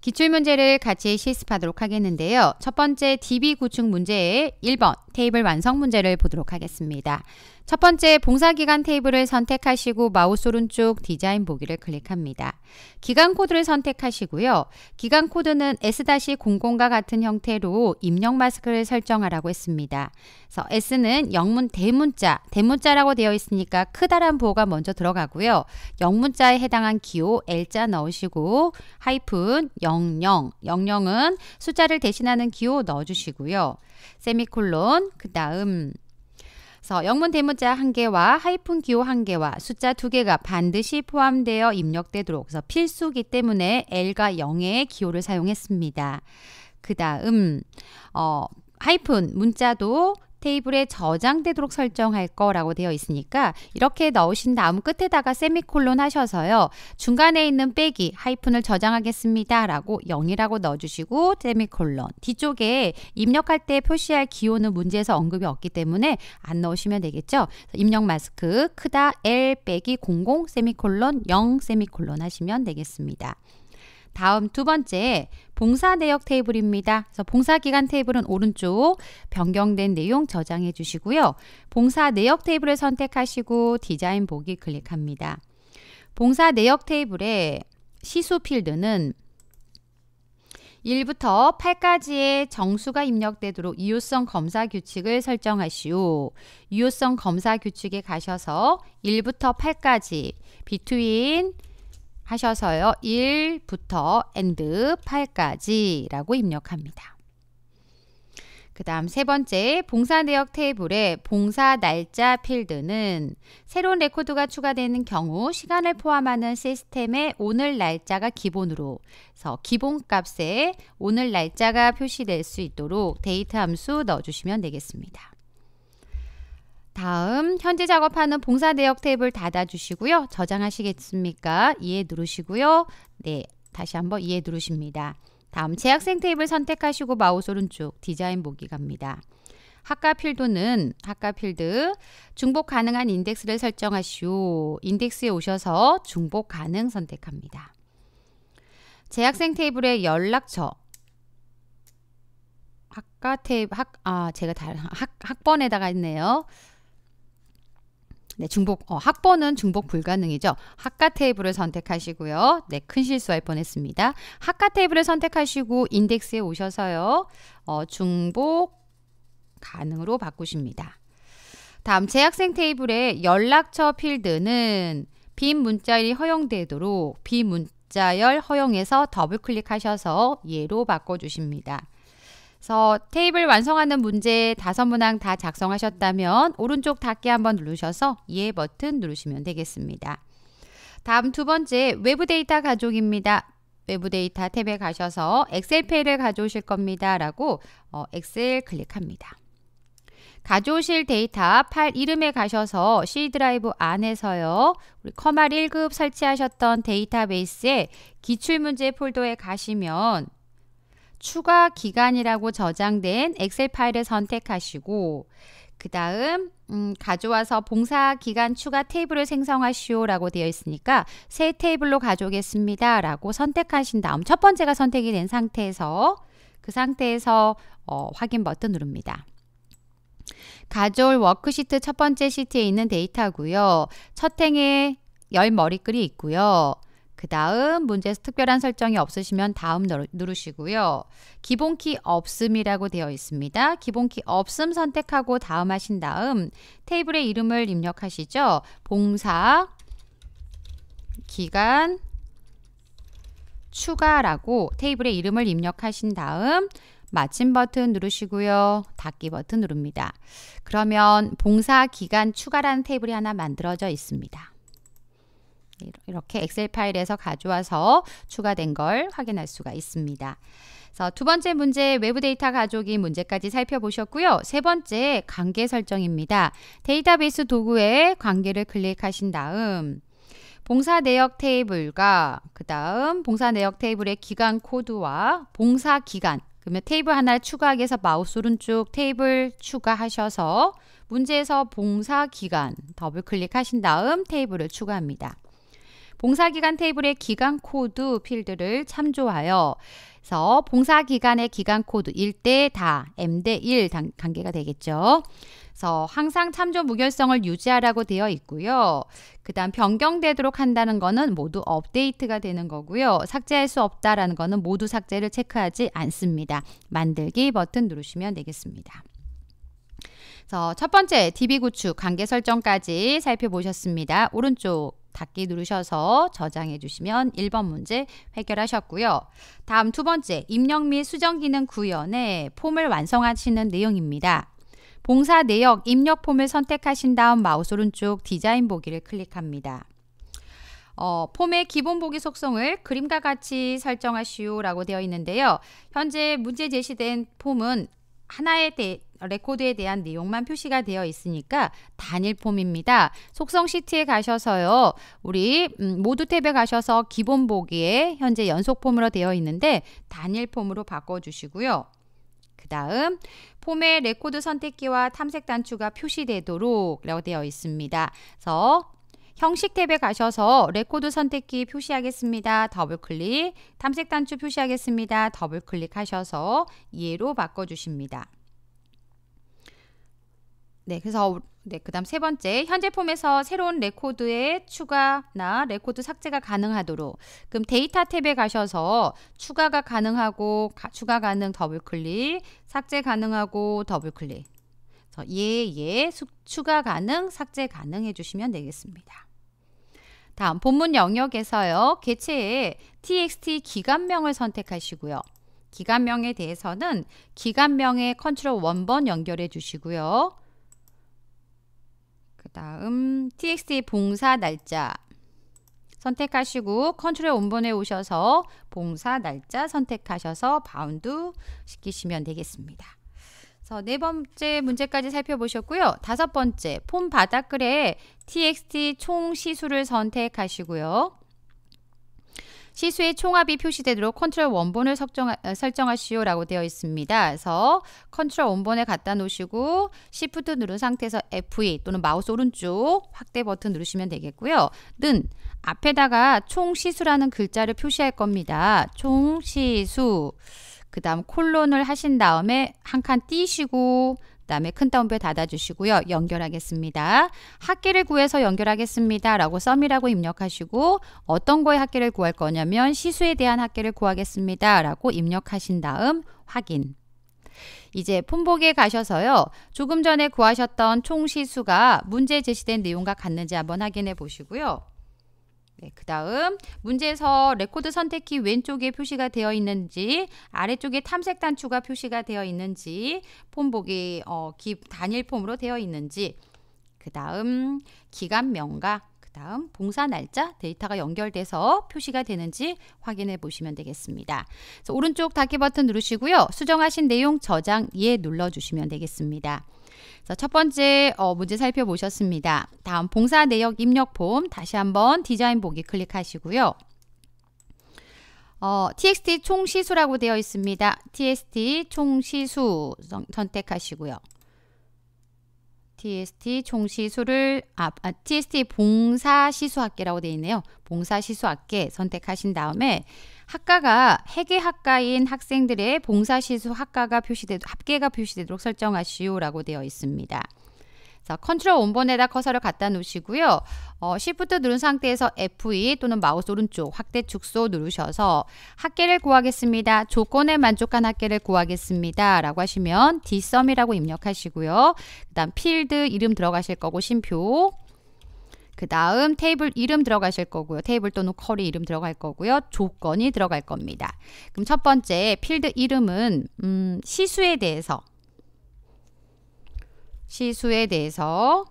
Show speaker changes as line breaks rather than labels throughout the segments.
기출 문제를 같이 실습하도록 하겠는데요. 첫 번째 DB 구축 문제의 1번 테이블 완성 문제를 보도록 하겠습니다. 첫 번째 봉사기간 테이블을 선택하시고 마우스 오른쪽 디자인 보기를 클릭합니다. 기간 코드를 선택하시고요. 기간 코드는 S-00과 같은 형태로 입력 마스크를 설정하라고 했습니다. 그래서 S는 영문 대문자, 대문자라고 되어 있으니까 크다란 보호가 먼저 들어가고요. 영문자에 해당한 기호 L자 넣으시고 하이픈 00, 00은 숫자를 대신하는 기호 넣어주시고요. 세미콜론 그 다음 그래서 영문 대문자 한개와 하이픈 기호 한개와 숫자 두개가 반드시 포함되어 입력되도록 그래서 필수기 때문에 L과 0의 기호를 사용했습니다. 그 다음 어, 하이픈 문자도 테이블에 저장되도록 설정할 거라고 되어 있으니까 이렇게 넣으신 다음 끝에다가 세미콜론 하셔서요. 중간에 있는 빼기 하이픈을 저장하겠습니다. 라고 0이라고 넣어주시고 세미콜론 뒤쪽에 입력할 때 표시할 기호는 문제에서 언급이 없기 때문에 안 넣으시면 되겠죠. 입력 마스크 크다 L 빼기 00 세미콜론 0 세미콜론 하시면 되겠습니다. 다음 두 번째 봉사 내역 테이블입니다. 그래서 봉사 기간 테이블은 오른쪽 변경된 내용 저장해 주시고요. 봉사 내역 테이블을 선택하시고 디자인 보기 클릭합니다. 봉사 내역 테이블의 시수 필드는 1부터 8까지의 정수가 입력되도록 이효성 검사 규칙을 설정하시오. 이효성 검사 규칙에 가셔서 1부터 8까지 between 하셔서요. 1부터 and 8까지라고 입력합니다. 그 다음 세 번째 봉사 내역 테이블에 봉사 날짜 필드는 새로운 레코드가 추가되는 경우 시간을 포함하는 시스템에 오늘 날짜가 기본으로 그래서 기본값에 오늘 날짜가 표시될 수 있도록 데이터 함수 넣어주시면 되겠습니다. 다음 현재 작업하는 봉사 내역 탭을 닫아주시고요. 저장하시겠습니까? 이해 누르시고요. 네, 다시 한번 이해 누르십니다. 다음 재학생 테이블 선택하시고 마우스 오른쪽 디자인 보기 갑니다. 학과 필드는 학과 필드 중복 가능한 인덱스를 설정하시오. 인덱스에 오셔서 중복 가능 선택합니다. 재학생 테이블의 연락처 학과 테이블 학아 제가 다 학, 학번에다가 있네요. 네, 중복 어, 학번은 중복 불가능이죠. 학과 테이블을 선택하시고요. 네, 큰 실수할 뻔했습니다. 학과 테이블을 선택하시고 인덱스에 오셔서요. 어, 중복 가능으로 바꾸십니다. 다음 재학생 테이블의 연락처 필드는 빈 문자열이 허용되도록 빈 문자열 허용에서 더블 클릭하셔서 예로 바꿔 주십니다. 그래서 테이블 완성하는 문제 다섯 문항 다 작성하셨다면 오른쪽 닫기 한번 누르셔서 예 버튼 누르시면 되겠습니다. 다음 두 번째 외부 데이터 가족입니다. 외부 데이터 탭에 가셔서 엑셀 페이를 가져오실 겁니다. 라고 어, 엑셀 클릭합니다. 가져오실 데이터 파일 이름에 가셔서 C 드라이브 안에서요. 우리 커말 1급 설치하셨던 데이터베이스에 기출문제 폴더에 가시면 추가 기간이라고 저장된 엑셀 파일을 선택하시고 그 다음 음, 가져와서 봉사 기간 추가 테이블을 생성하시오 라고 되어 있으니까 새 테이블로 가져오겠습니다 라고 선택하신 다음 첫 번째가 선택이 된 상태에서 그 상태에서 어, 확인 버튼 누릅니다. 가져올 워크시트 첫 번째 시트에 있는 데이터고요. 첫 행에 열 머리글이 있고요. 그 다음 문제에서 특별한 설정이 없으시면 다음 누르시고요. 기본키 없음이라고 되어 있습니다. 기본키 없음 선택하고 다음 하신 다음 테이블의 이름을 입력하시죠. 봉사, 기간, 추가라고 테이블의 이름을 입력하신 다음 마침 버튼 누르시고요. 닫기 버튼 누릅니다. 그러면 봉사 기간 추가라는 테이블이 하나 만들어져 있습니다. 이렇게 엑셀 파일에서 가져와서 추가된 걸 확인할 수가 있습니다. 두 번째 문제 외부 데이터 가족이 문제까지 살펴보셨고요. 세 번째 관계 설정입니다. 데이터베이스 도구에 관계를 클릭하신 다음 봉사 내역 테이블과 그 다음 봉사 내역 테이블의 기간 코드와 봉사 기간 그러면 테이블 하나를 추가하기 위해서 마우스 오른쪽 테이블 추가하셔서 문제에서 봉사 기간 더블 클릭하신 다음 테이블을 추가합니다. 봉사기간 테이블의 기간 코드 필드를 참조하여 그래서 봉사기간의 기간 코드 1대 다 M 대1단계가 되겠죠. 그래서 항상 참조 무결성을 유지하라고 되어 있고요. 그 다음 변경되도록 한다는 거는 모두 업데이트가 되는 거고요. 삭제할 수 없다라는 거는 모두 삭제를 체크하지 않습니다. 만들기 버튼 누르시면 되겠습니다. 그래서 첫 번째 DB 구축 관계 설정까지 살펴보셨습니다. 오른쪽 닫기 누르셔서 저장해 주시면 1번 문제 해결하셨고요. 다음 두 번째 입력 및 수정 기능 구현에 폼을 완성하시는 내용입니다. 봉사 내역 입력 폼을 선택하신 다음 마우스 오른쪽 디자인 보기를 클릭합니다. 어, 폼의 기본 보기 속성을 그림과 같이 설정하시오 라고 되어 있는데요. 현재 문제 제시된 폼은 하나에 대, 레코드에 대한 내용만 표시가 되어 있으니까 단일 폼입니다. 속성 시트에 가셔서요. 우리 음, 모두 탭에 가셔서 기본 보기에 현재 연속 폼으로 되어 있는데 단일 폼으로 바꿔주시고요. 그 다음 폼에 레코드 선택기와 탐색 단추가 표시되도록 라고 되어 있습니다. 그래서 형식 탭에 가셔서 레코드 선택기 표시하겠습니다. 더블클릭, 탐색 단추 표시하겠습니다. 더블클릭하셔서 예로 바꿔주십니다. 네, 그래서 네, 그다음 세 번째 현재 폼에서 새로운 레코드의 추가나 레코드 삭제가 가능하도록 그럼 데이터 탭에 가셔서 추가가 가능하고 가, 추가 가능 더블 클릭, 삭제 가능하고 더블 클릭. 그래서 예예 예, 추가 가능, 삭제 가능해 주시면 되겠습니다. 다음 본문 영역에서요. 개체의 txt 기간명을 선택하시고요. 기간명에 대해서는 기간명에 컨트롤 1번 연결해 주시고요. 다음 txt 봉사 날짜 선택하시고 컨트롤 원본에 오셔서 봉사 날짜 선택하셔서 바운드 시키시면 되겠습니다. 그래서 네 번째 문제까지 살펴보셨고요. 다섯 번째 폼 바닥글에 txt 총 시수를 선택하시고요. 시수의 총합이 표시되도록 컨트롤 원본을 설정하, 어, 설정하시오라고 되어 있습니다. 그래서 컨트롤 원본에 갖다 놓으시고 시프트 누른 상태에서 F2 e 또는 마우스 오른쪽 확대 버튼 누르시면 되겠고요. 는 앞에다가 총시수라는 글자를 표시할 겁니다. 총시수 그 다음 콜론을 하신 다음에 한 칸 띄시고 다음에 큰 따옴표 닫아주시고요. 연결하겠습니다. 학기를 구해서 연결하겠습니다. 라고 썸이라고 입력하시고 어떤 거에 학기를 구할 거냐면 시수에 대한 학기를 구하겠습니다. 라고 입력하신 다음 확인. 이제 품보기에 가셔서요. 조금 전에 구하셨던 총시수가 문제 에 제시된 내용과 같는지 한번 확인해 보시고요. 네, 그 다음 문제에서 레코드 선택키 왼쪽에 표시가 되어 있는지 아래쪽에 탐색 단추가 표시가 되어 있는지 폼 보기 어, 단일 폼으로 되어 있는지 그 다음 기간 명가 그 다음 봉사 날짜 데이터가 연결돼서 표시가 되는지 확인해 보시면 되겠습니다. 오른쪽 닫기 버튼 누르시고요. 수정하신 내용 저장 예 눌러주시면 되겠습니다. 자, 첫 번째 어, 문제 살펴보셨습니다. 다음 봉사 내역 입력 폼 다시 한번 디자인 보기 클릭하시고요. 어, txt 총시수라고 되어 있습니다. txt 총시수 선택하시고요. TST 총시수를 아, 아 TST 봉사시수학계라고 되어 있네요. 봉사시수학계 선택하신 다음에 학과가 회계 학과인 학생들의 봉사시수 학과가 표시되 합계가 표시되도록 설정하시오라고 되어 있습니다. 자, 컨트롤 원본에다 커서를 갖다 놓으시고요. 어, s 프트 누른 상태에서 F2 e 또는 마우스 오른쪽 확대 축소 누르셔서 학계를 구하겠습니다. 조건에 만족한 학계를 구하겠습니다. 라고 하시면 dsum이라고 입력하시고요. 그 다음 필드 이름 들어가실 거고 심표 그 다음 테이블 이름 들어가실 거고요. 테이블 또는 쿼리 이름 들어갈 거고요. 조건이 들어갈 겁니다. 그럼 첫 번째 필드 이름은 음, 시수에 대해서 시수에 대해서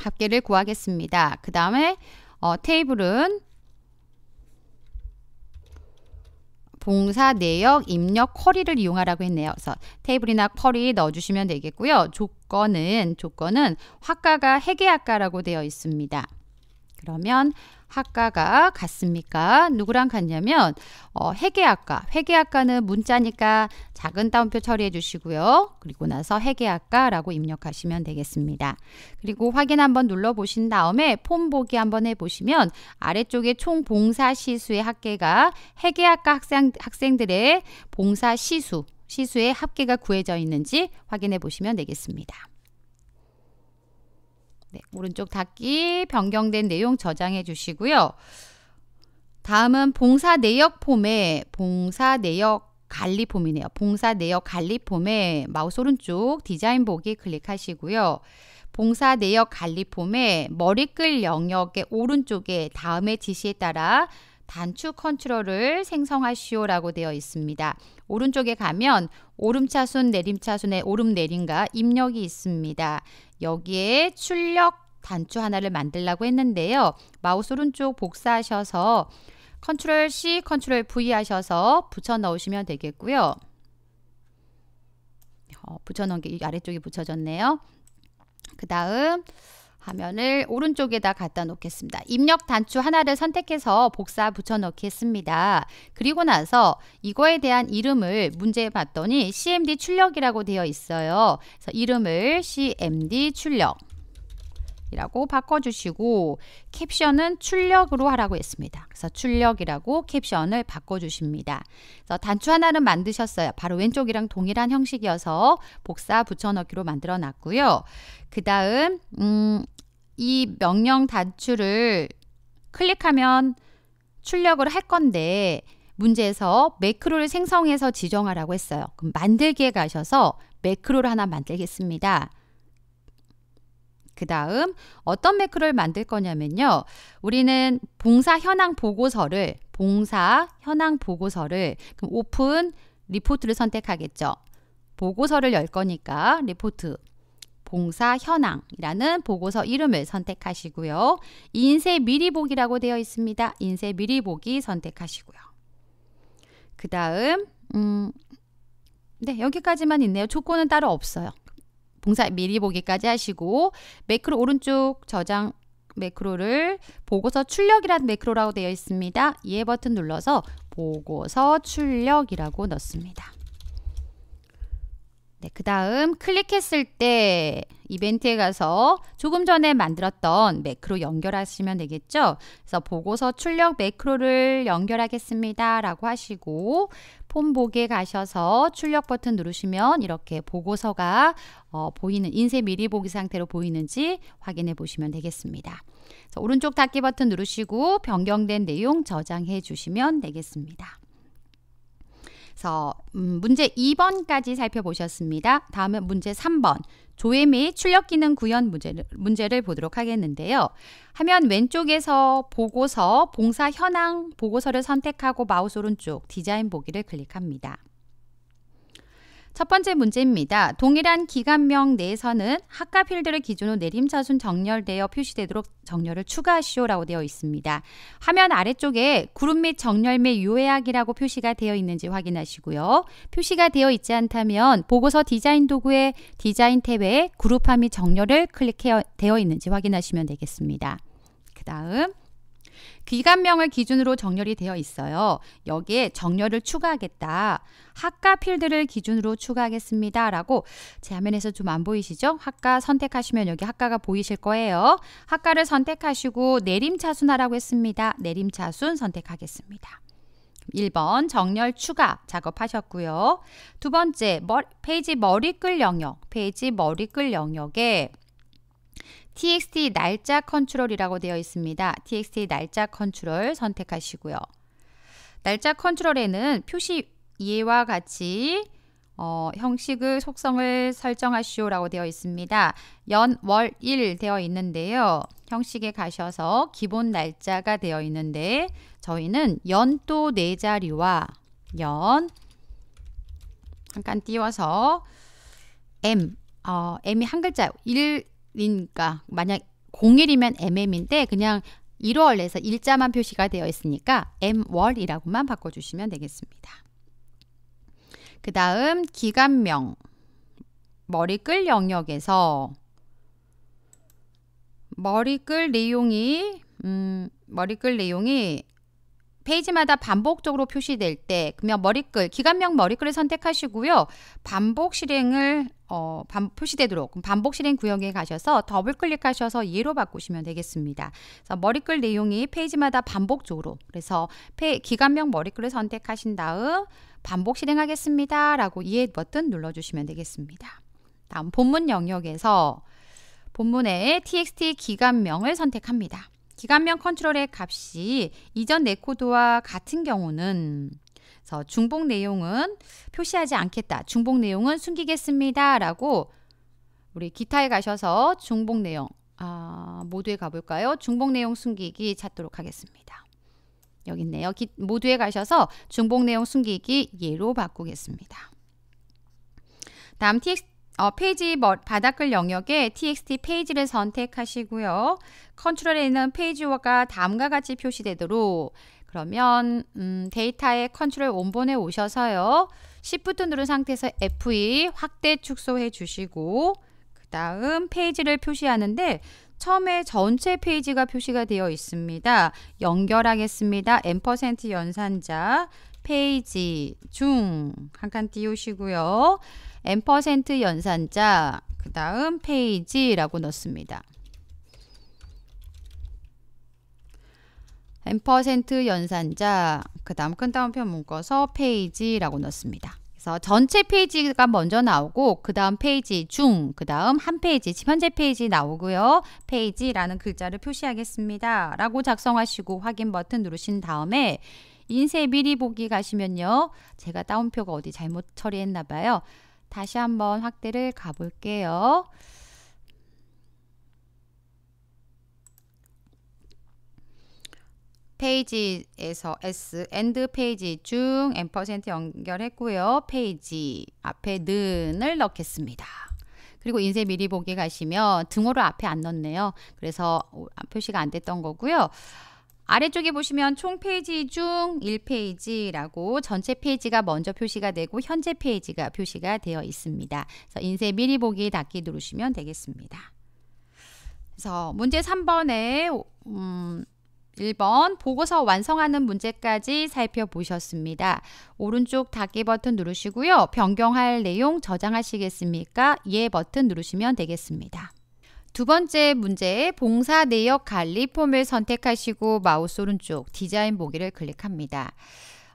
합계를 구하겠습니다. 그 다음에 어, 테이블은 봉사 내역 입력 쿼리를 이용하라고 했네요. 그래서 테이블이나 쿼리 넣어주시면 되겠고요. 조건은 조건은 화가가 해계학과라고 되어 있습니다. 그러면 학과가 갔습니까 누구랑 갔냐면 어, 회계학과. 회계학과는 문자니까 작은 따옴표 처리해 주시고요. 그리고 나서 회계학과라고 입력하시면 되겠습니다. 그리고 확인 한번 눌러 보신 다음에 폼 보기 한번 해 보시면 아래쪽에 총 봉사 시수의 학계가 회계학과 학생 학생들의 봉사 시수 시수의 합계가 구해져 있는지 확인해 보시면 되겠습니다. 네, 오른쪽 닫기 변경된 내용 저장해 주시고요. 다음은 봉사 내역 폼에 봉사 내역 관리 폼이네요. 봉사 내역 관리 폼에 마우스 오른쪽 디자인 보기 클릭하시고요. 봉사 내역 관리 폼에 머리글 영역의 오른쪽에 다음의 지시에 따라 단축 컨트롤을 생성하시오라고 되어 있습니다. 오른쪽에 가면 오름차순 내림차순의 오름내림과 입력이 있습니다. 여기에 출력 단추 하나를 만들라고 했는데요. 마우스 오른쪽 복사하셔서 컨트롤 C, 컨트롤 V 하셔서 붙여 넣으시면 되겠고요. 어, 붙여 넣은 게 아래쪽에 붙여졌네요. 그 다음 화면을 오른쪽에다 갖다 놓겠습니다. 입력 단추 하나를 선택해서 복사 붙여넣기 했습니다. 그리고 나서 이거에 대한 이름을 문제에 봤더니 CMD 출력이라고 되어 있어요. 그래서 이름을 CMD 출력 이라고 바꿔주시고 캡션은 출력으로 하라고 했습니다. 그래서 출력이라고 캡션을 바꿔주십니다. 그래서 단추 하나는 만드셨어요. 바로 왼쪽이랑 동일한 형식이어서 복사 붙여넣기로 만들어 놨고요. 그 다음 음, 이 명령 단추를 클릭하면 출력을 할 건데 문제에서 매크로를 생성해서 지정하라고 했어요. 그럼 만들기에 가셔서 매크로를 하나 만들겠습니다. 그 다음 어떤 매크로를 만들 거냐면요. 우리는 봉사 현황 보고서를 봉사 현황 보고서를 그럼 오픈 리포트를 선택하겠죠. 보고서를 열 거니까 리포트 봉사 현황이라는 보고서 이름을 선택하시고요. 인쇄 미리 보기라고 되어 있습니다. 인쇄 미리 보기 선택하시고요. 그 다음 음, 네 여기까지만 있네요. 조건은 따로 없어요. 봉사 미리 보기까지 하시고 매크로 오른쪽 저장 매크로를 보고서 출력이라는 매크로라고 되어 있습니다. 이 예 버튼 눌러서 보고서 출력이라고 넣습니다. 네, 그 다음 클릭했을 때 이벤트에 가서 조금 전에 만들었던 매크로 연결하시면 되겠죠. 그래서 보고서 출력 매크로를 연결하겠습니다. 라고 하시고 폼 보기에 가셔서 출력 버튼 누르시면 이렇게 보고서가 어, 보이는 인쇄 미리 보기 상태로 보이는지 확인해 보시면 되겠습니다. 오른쪽 닫기 버튼 누르시고 변경된 내용 저장해 주시면 되겠습니다. 그래서 음, 문제 2번까지 살펴보셨습니다. 다음은 문제 3번. 조회 및 출력 기능 구현 문제를, 문제를 보도록 하겠는데요. 화면 왼쪽에서 보고서, 봉사 현황 보고서를 선택하고 마우스 오른쪽 디자인 보기를 클릭합니다. 첫 번째 문제입니다. 동일한 기간명 내에서는 학과 필드를 기준으로 내림차순 정렬되어 표시되도록 정렬을 추가하시오라고 되어 있습니다. 화면 아래쪽에 그룹 및 정렬 및유해학이라고 표시가 되어 있는지 확인하시고요. 표시가 되어 있지 않다면 보고서 디자인 도구의 디자인 탭에 그룹함및 정렬을 클릭되어 있는지 확인하시면 되겠습니다. 그 다음 기간명을 기준으로 정렬이 되어 있어요. 여기에 정렬을 추가하겠다. 학과 필드를 기준으로 추가하겠습니다. 라고 제 화면에서 좀 안 보이시죠? 학과 선택하시면 여기 학과가 보이실 거예요. 학과를 선택하시고 내림차순하라고 했습니다. 내림차순 선택하겠습니다. 1번 정렬 추가 작업하셨고요. 두 번째 페이지 머리글 영역, 페이지 머리글 영역에 txt 날짜 컨트롤이라고 되어 있습니다. txt 날짜 컨트롤 선택하시고요. 날짜 컨트롤에는 표시 이해와 같이 어, 형식의 속성을 설정하시오라고 되어 있습니다. 연, 월, 일 되어 있는데요. 형식에 가셔서 기본 날짜가 되어 있는데 저희는 연도 네 자리와 연 잠깐 띄워서 m 어, m이 한 글자 일 그러니까 만약 0일이면 mm인데 그냥 1월에서 일자만 표시가 되어 있으니까 m월이라고만 바꿔주시면 되겠습니다. 그 다음 기간명 머리끌 영역에서 머리끌 내용이 음, 머리끌 내용이 페이지마다 반복적으로 표시될 때 그러면 머리글 기간명 머리글을 선택하시고요. 반복 실행을 어, 반, 표시되도록 반복 실행 구역에 가셔서 더블 클릭하셔서 예로 바꾸시면 되겠습니다. 그래서 머리글 내용이 페이지마다 반복적으로 그래서 페, 기간명 머리글을 선택하신 다음 반복 실행하겠습니다. 라고 이해 버튼 눌러주시면 되겠습니다. 다음 본문 영역에서 본문에 txt 기간명을 선택합니다. 기간명 컨트롤의 값이 이전 내 코드와 같은 경우는 중복 내용은 표시하지 않겠다. 중복 내용은 숨기겠습니다. 라고 우리 기타에 가셔서 중복 내용 아, 모두에 가볼까요? 중복 내용 숨기기 찾도록 하겠습니다. 여기 있네요. 기, 모두에 가셔서 중복 내용 숨기기 예로 바꾸겠습니다. 다음 txt 어, 페이지 바닥글 영역에 txt 페이지를 선택하시고요. 컨트롤에 있는 페이지워가 다음과 같이 표시되도록 그러면 음, 데이터의 컨트롤 원본에 오셔서요. Shift 누른 상태에서 F2 e 확대 축소해 주시고 그 다음 페이지를 표시하는데 처음에 전체 페이지가 표시가 되어 있습니다. 연결하겠습니다. M% 연산자 페이지 중한칸 띄우시고요. 앰퍼센트 연산자 그 다음 페이지라고 넣습니다. 앰 연산자 그 다음 큰 따옴표 묶어서 페이지라고 넣습니다. 그래서 전체 페이지가 먼저 나오고 그 다음 페이지 중 그 다음 한 페이지 현재 페이지 나오고요. 페이지라는 글자를 표시하겠습니다. 라고 작성하시고 확인 버튼 누르신 다음에 인쇄 미리 보기 가시면요. 제가 따옴표가 어디 잘못 처리했나 봐요. 다시 한번 확대를 가볼게요. 페이지에서 S, 엔드 페이지 중 n 연결했고요. 페이지 앞에 는을 넣겠습니다. 그리고 인쇄 미리 보기 가시면 등호를 앞에 안 넣네요. 그래서 표시가 안 됐던 거고요. 아래쪽에 보시면 총 페이지 중 1페이지라고 전체 페이지가 먼저 표시가 되고 현재 페이지가 표시가 되어 있습니다. 그래서 인쇄 미리 보기 닫기 누르시면 되겠습니다. 그래서 문제 3번에 음, 1번 보고서 완성하는 문제까지 살펴보셨습니다. 오른쪽 닫기 버튼 누르시고요. 변경할 내용 저장하시겠습니까? 예 버튼 누르시면 되겠습니다. 두 번째 문제의 봉사 내역 관리 폼을 선택하시고 마우스 오른쪽 디자인 보기를 클릭합니다.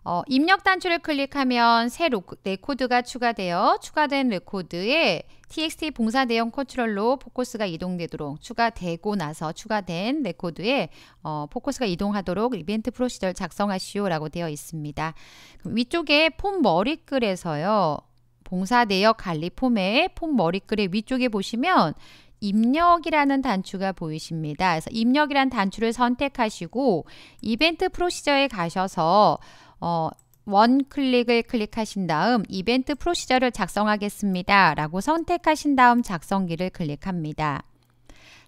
어, 입력 단추를 클릭하면 새 레코드가 네 추가되어 추가된 레코드에 TXT 봉사 대형 컨트롤로 포커스가 이동되도록 추가되고 나서 추가된 레코드에 어, 포커스가 이동하도록 이벤트 프로시저 작성하시오라고 되어 있습니다. 위쪽에 폼 머리글에서요. 봉사 내역 관리 폼의 폼 머리글의 위쪽에 보시면 입력이라는 단추가 보이십니다. 그래서 입력이란 단추를 선택하시고 이벤트 프로시저에 가셔서 어, 원 클릭을 클릭하신 다음 이벤트 프로시저를 작성하겠습니다. 라고 선택하신 다음 작성기를 클릭합니다.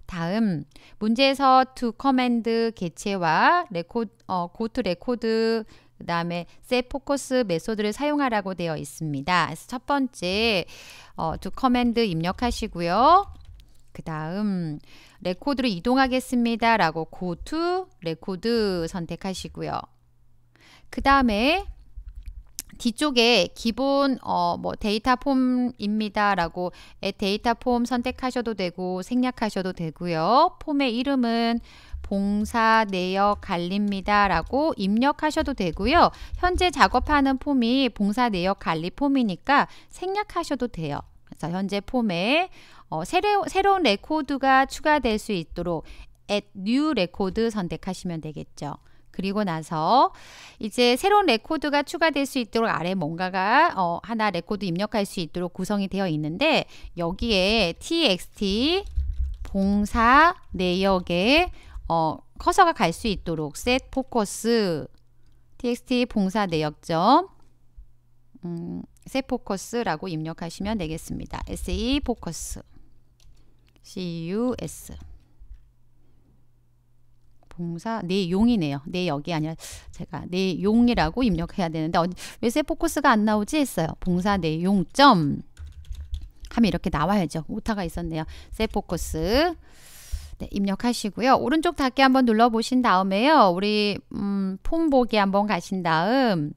다음 문제에서 to 커맨드 개체와 레코드, 어, 고트 레코드 그 다음에 셋 포커스 메소드를 사용하라고 되어 있습니다. 첫 번째 어, to 커맨드 입력하시고요. 그 다음 레코드로 이동하겠습니다. 라고 go to 레코드 선택하시고요. 그 다음에 뒤쪽에 기본 어, 뭐 데이터 폼입니다 라고 데이터 폼 선택하셔도 되고 생략하셔도 되고요. 폼의 이름은 봉사 내역 관리입니다 라고 입력하셔도 되고요. 현재 작업하는 폼이 봉사 내역 관리 폼이니까 생략하셔도 돼요. 그래서 현재 폼에 어, 새로, 새로운 레코드가 추가될 수 있도록 add new 레코드 선택하시면 되겠죠. 그리고 나서 이제 새로운 레코드가 추가될 수 있도록 아래 뭔가가 어, 하나 레코드 입력할 수 있도록 구성이 되어 있는데 여기에 txt 봉사 내역에 어, 커서가 갈 수 있도록 set focus txt 봉사 내역점 음, set focus라고 입력하시면 되겠습니다. se focus CUS 봉사 내용이네요. 내역이 아니라 제가 내용이라고 입력해야 되는데 왜세 포커스가 안 나오지 했어요. 봉사 내용 점 하면 이렇게 나와야죠. 오타가 있었네요. 세 포커스 네, 입력하시고요. 오른쪽 닫기 한번 눌러보신 다음에요. 우리 음, 폼 보기 한번 가신 다음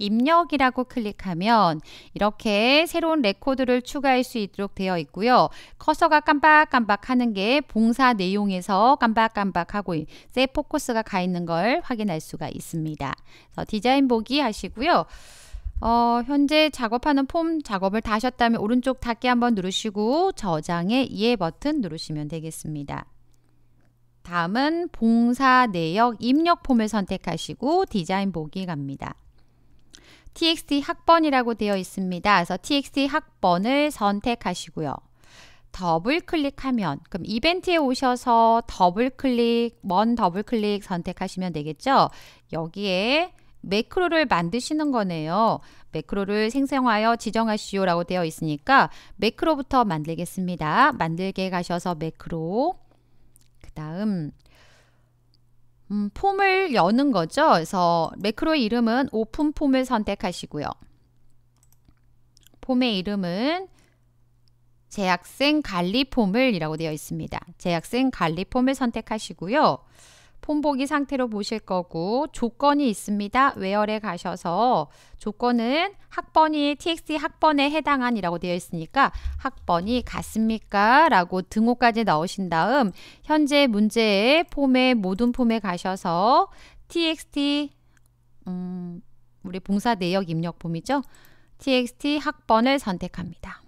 입력이라고 클릭하면 이렇게 새로운 레코드를 추가할 수 있도록 되어 있고요. 커서가 깜빡깜빡 하는 게 봉사 내용에서 깜빡깜빡 하고 새 포커스가 가 있는 걸 확인할 수가 있습니다. 그래서 디자인 보기 하시고요. 어, 현재 작업하는 폼 작업을 다 하셨다면 오른쪽 닫기 한번 누르시고 저장에 예 e 버튼 누르시면 되겠습니다. 다음은 봉사 내역 입력 폼을 선택하시고 디자인 보기 갑니다. txt 학번이라고 되어 있습니다. 그래서 txt 학번을 선택하시고요. 더블 클릭하면 그럼 이벤트에 오셔서 더블 클릭, 먼 더블 클릭 선택하시면 되겠죠. 여기에 매크로를 만드시는 거네요. 매크로를 생성하여 지정하시오라고 되어 있으니까 매크로부터 만들겠습니다. 만들게 가셔서 매크로 그 다음 음, 폼을 여는 거죠. 그래서 매크로의 이름은 오픈 폼을 선택하시고요. 폼의 이름은 재학생 관리 폼을 이라고 되어 있습니다. 재학생 관리 폼을 선택하시고요. 폰보기 상태로 보실 거고 조건이 있습니다. 외열에 가셔서 조건은 학번이 txt 학번에 해당한이라고 되어 있으니까 학번이 같습니까? 라고 등호까지 넣으신 다음 현재 문제의 폼의 모든 폼에 가셔서 txt 음, 우리 봉사 내역 입력 폼이죠. txt 학번을 선택합니다.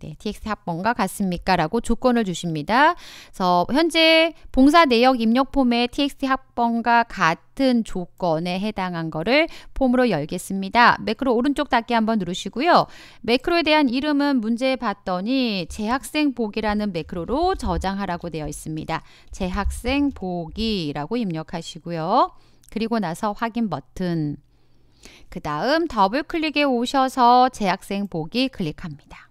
네, DX 학번과 같습니까? 라고 조건을 주십니다. 그래서 현재 봉사 내역 입력 폼에 TXT 학번과 같은 조건에 해당한 거를 폼으로 열겠습니다. 매크로 오른쪽 닫기 한번 누르시고요. 매크로에 대한 이름은 문제 봤더니 재학생 보기라는 매크로로 저장하라고 되어 있습니다. 재학생 보기라고 입력하시고요. 그리고 나서 확인 버튼 그 다음 더블 클릭에 오셔서 재학생 보기 클릭합니다.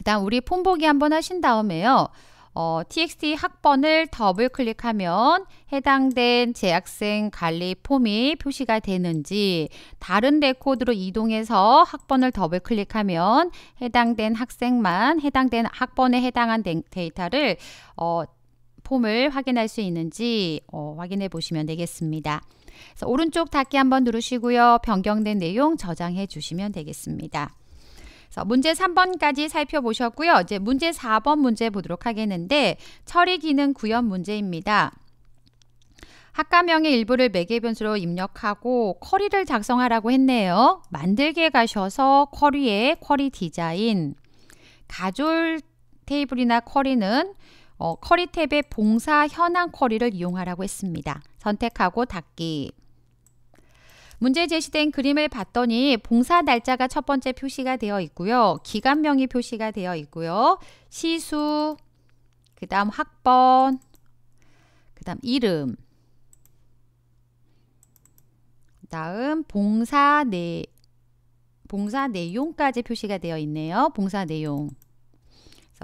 그 다음 우리 폼 보기 한번 하신 다음에요. 어, txt 학번을 더블 클릭하면 해당된 재학생 관리 폼이 표시가 되는지 다른 레코드로 이동해서 학번을 더블 클릭하면 해당된 학생만 해당된 학번에 해당한 데이터를 어, 폼을 확인할 수 있는지 어, 확인해 보시면 되겠습니다. 그래서 오른쪽 닫기 한번 누르시고요. 변경된 내용 저장해 주시면 되겠습니다. 그래서 문제 3번까지 살펴보셨고요. 이제 문제 4번 문제 보도록 하겠는데 처리 기능 구현 문제입니다. 학과명의 일부를 매개 변수로 입력하고 쿼리를 작성하라고 했네요. 만들기에 가셔서 쿼리에 쿼리 디자인 가졸 테이블이나 쿼리는 어, 쿼리 탭의 봉사 현황 쿼리를 이용하라고 했습니다. 선택하고 닫기 문제 제시된 그림을 봤더니 봉사 날짜가 첫 번째 표시가 되어 있고요. 기간명이 표시가 되어 있고요. 시수, 그 다음 학번, 그 다음 이름, 다음 봉사 내 봉사 내용까지 표시가 되어 있네요. 봉사 내용.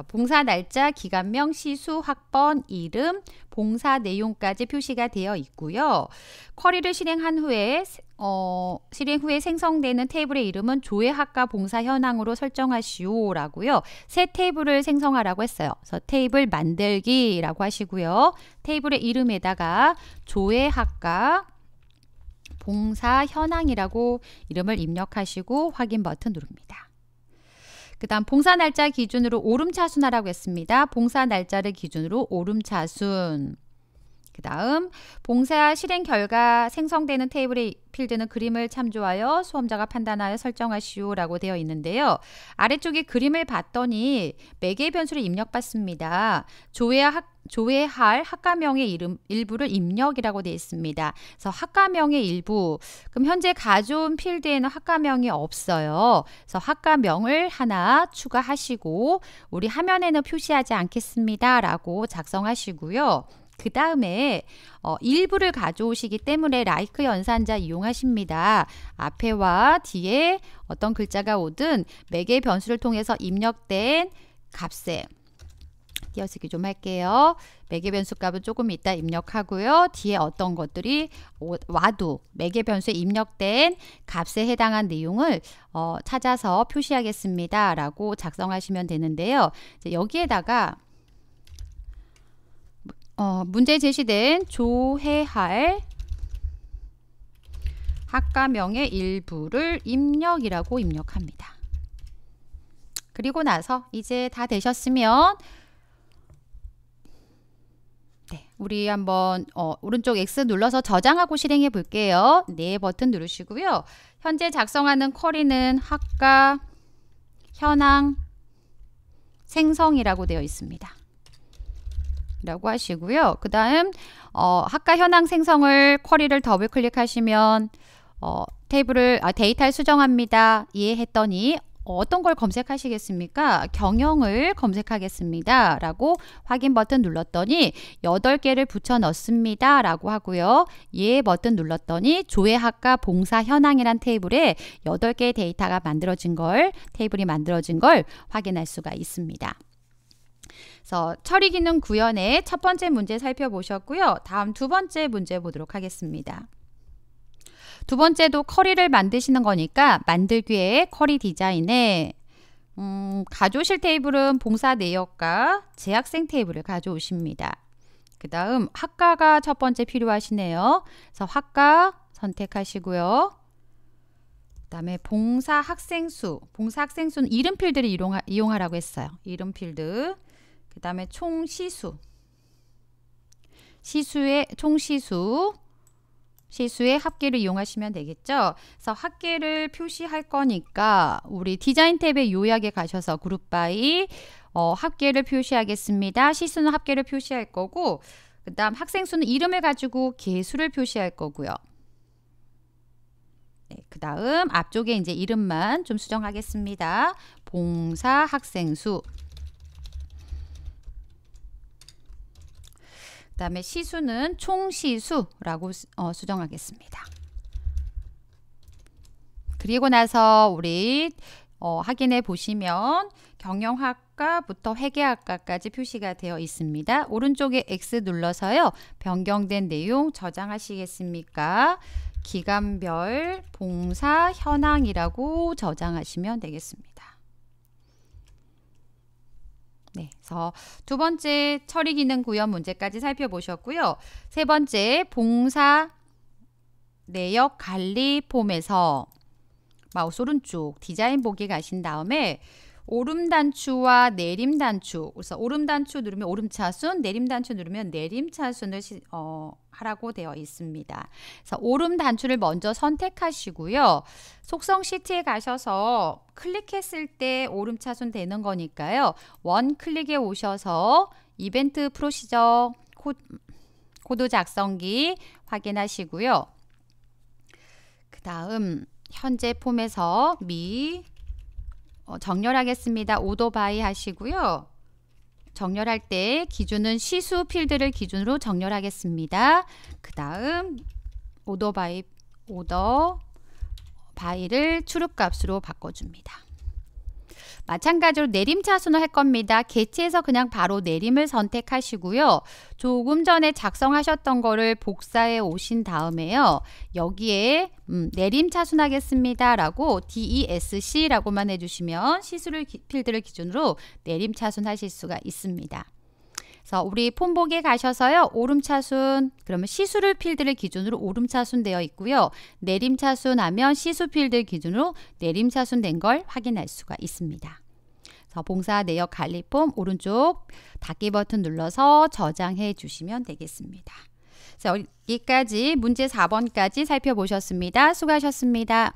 봉사 날짜, 기간명, 시수, 학번, 이름, 봉사 내용까지 표시가 되어 있고요. 쿼리를 실행한 후에 어, 실행 후에 생성되는 테이블의 이름은 조회학과 봉사 현황으로 설정하시오라고요. 새 테이블을 생성하라고 했어요. 그래서 테이블 만들기라고 하시고요. 테이블의 이름에다가 조회학과 봉사 현황이라고 이름을 입력하시고 확인 버튼 누릅니다. 그 다음 봉사 날짜 기준으로 오름차순하라고 했습니다. 봉사 날짜를 기준으로 오름차순. 그 다음 봉사 실행 결과 생성되는 테이블의 필드는 그림을 참조하여 수험자가 판단하여 설정하시오 라고 되어 있는데요. 아래쪽에 그림을 봤더니 매개 변수를 입력받습니다. 조회와 학, 조회할 학과명의 이름, 일부를 입력이라고 되어 있습니다. 그래서 학과명의 일부. 그럼 현재 가져온 필드에는 학과명이 없어요. 그래서 학과명을 하나 추가하시고 우리 화면에는 표시하지 않겠습니다. 라고 작성하시고요. 그 다음에 어, 일부를 가져오시기 때문에 라이크 연산자 이용하십니다. 앞에와 뒤에 어떤 글자가 오든 매개 변수를 통해서 입력된 값에 띄어쓰기 좀 할게요. 매개 변수 값은 조금 이따 입력하고요. 뒤에 어떤 것들이 와도 매개 변수에 입력된 값에 해당한 내용을 어, 찾아서 표시하겠습니다. 라고 작성하시면 되는데요. 여기에다가 어, 문제 제시된 조해할 학과명의 일부를 입력이라고 입력합니다. 그리고 나서 이제 다 되셨으면 네, 우리 한번 어, 오른쪽 X 눌러서 저장하고 실행해 볼게요. 네 버튼 누르시고요. 현재 작성하는 쿼리는 학과, 현황, 생성이라고 되어 있습니다. 라고 하시고요. 그 다음 어, 학과 현황 생성을 쿼리를 더블 클릭하시면 어, 테이블을 아, 데이터를 수정합니다. 이해했더니 어떤 걸 검색하시겠습니까? 경영을 검색하겠습니다. 라고 확인 버튼 눌렀더니 8개를 붙여 넣습니다. 라고 하고요. 예 버튼 눌렀더니 조회학과 봉사 현황이란 테이블에 8개의 데이터가 만들어진 걸, 테이블이 만들어진 걸 확인할 수가 있습니다. 그래서 처리 기능 구현의 첫 번째 문제 살펴보셨고요. 다음 두 번째 문제 보도록 하겠습니다. 두 번째도 커리를 만드시는 거니까 만들기에 커리 디자인에 음, 가져오실 테이블은 봉사 내역과 재학생 테이블을 가져오십니다. 그 다음 학과가 첫 번째 필요하시네요. 그래서 학과 선택하시고요. 그 다음에 봉사 학생 수, 봉사 학생 수는 이름 필드를 이용하, 이용하라고 했어요. 이름 필드. 그 다음에 총시수 시수의 총시수 시수의 합계를 이용하시면 되겠죠. 그래서 합계를 표시할 거니까 우리 디자인 탭에 요약에 가셔서 그룹 바이 어, 합계를 표시하겠습니다. 시수는 합계를 표시할 거고 그 다음 학생 수는 이름을 가지고 개수를 표시할 거고요. 네, 그 다음 앞쪽에 이제 이름만 좀 수정하겠습니다. 봉사 학생 수그 다음에 시수는 총시수라고 어, 수정하겠습니다. 그리고 나서 우리 어, 확인해 보시면 경영학과부터 회계학과까지 표시가 되어 있습니다. 오른쪽에 X 눌러서요. 변경된 내용 저장하시겠습니까? 기간별 봉사 현황이라고 저장하시면 되겠습니다. 네, 그래서 두 번째 처리 기능 구현 문제까지 살펴보셨고요. 세 번째 봉사 내역 관리 폼에서 마우스 오른쪽 디자인 보기 가신 다음에 오름단추와 내림단추. 그래서 오름단추 누르면 오름차순, 내림단추 누르면 내림차순을 시, 어, 하라고 되어 있습니다. 그래서 오름단추를 먼저 선택하시고요. 속성 시트에 가셔서 클릭했을 때 오름차순 되는 거니까요. 원 클릭에 오셔서 이벤트 프로시저 코드, 작성기 확인하시고요. 그 다음 현재 폼에서 미 어, 정렬하겠습니다. 오도바이 하시고요. 정렬할 때 기준은 시수 필드를 기준으로 정렬하겠습니다. 그 다음 오더바이 오더 바이를 추룹값으로 바꿔줍니다. 마찬가지로 내림 차순을 할 겁니다. 개체에서 그냥 바로 내림을 선택하시고요. 조금 전에 작성하셨던 거를 복사해 오신 다음에요. 여기에 음, 내림 차순하겠습니다. 라고 DESC라고만 해주시면 시술를 필드를 기준으로 내림 차순하실 수가 있습니다. 그래서 우리 폰복에 가셔서요. 오름차순 그러면 시수를 필드를 기준으로 오름차순 되어 있고요. 내림차순 하면 시수 필드 기준으로 내림차순 된 걸 확인할 수가 있습니다. 봉사 내역 관리 폼 오른쪽 닫기 버튼 눌러서 저장해 주시면 되겠습니다. 자, 여기까지 문제 4번까지 살펴보셨습니다. 수고하셨습니다.